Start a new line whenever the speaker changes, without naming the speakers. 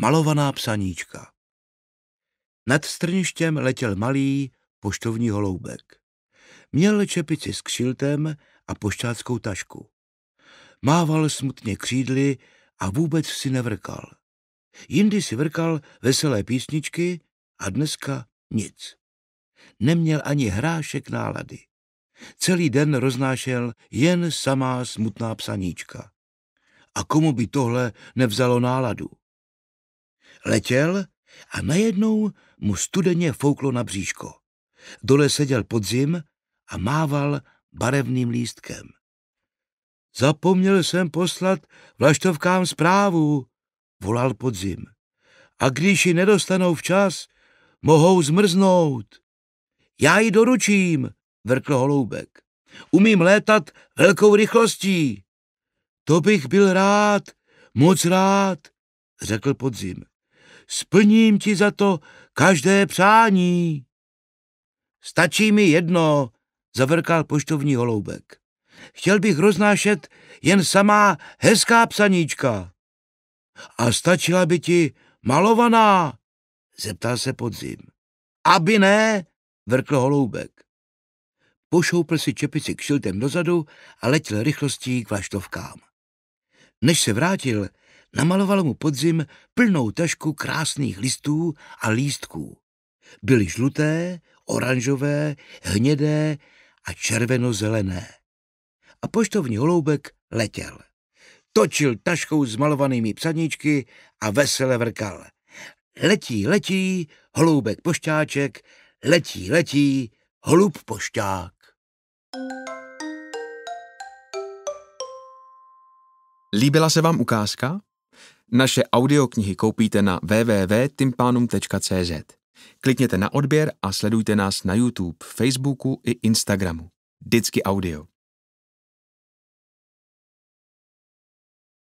malovaná psaníčka. Nad strništěm letěl malý poštovní holoubek. Měl čepici s kšiltem a pošťáckou tašku. Mával smutně křídly a vůbec si nevrkal. Jindy si vrkal veselé písničky a dneska nic. Neměl ani hrášek nálady. Celý den roznášel jen samá smutná psaníčka. A komu by tohle nevzalo náladu? Letěl a najednou mu studeně fouklo na bříško. Dole seděl podzim a mával barevným lístkem. Zapomněl jsem poslat vlaštovkám zprávu, volal podzim. A když ji nedostanou včas, mohou zmrznout. Já ji doručím, vrkl holoubek. Umím létat velkou rychlostí. To bych byl rád, moc rád, řekl podzim splním ti za to každé přání. Stačí mi jedno, zavrkal poštovní holoubek. Chtěl bych roznášet jen samá hezká psaníčka. A stačila by ti malovaná, zeptal se podzim. Aby ne, vrkl holoubek. Pošoupl si čepici k šiltem dozadu a letěl rychlostí k vaštovkám. Než se vrátil, namaloval mu podzim plnou tašku krásných listů a lístků. Byly žluté, oranžové, hnědé a červenozelené. A poštovní holoubek letěl. Točil taškou s malovanými psaníčky a vesele vrkal. Letí, letí, holoubek pošťáček, letí,
letí, holub pošťák. Líbila se vám ukázka? Naše audioknihy koupíte na www.timpanum.cz. Klikněte na odběr a sledujte nás na YouTube, Facebooku i Instagramu. Vždycky audio.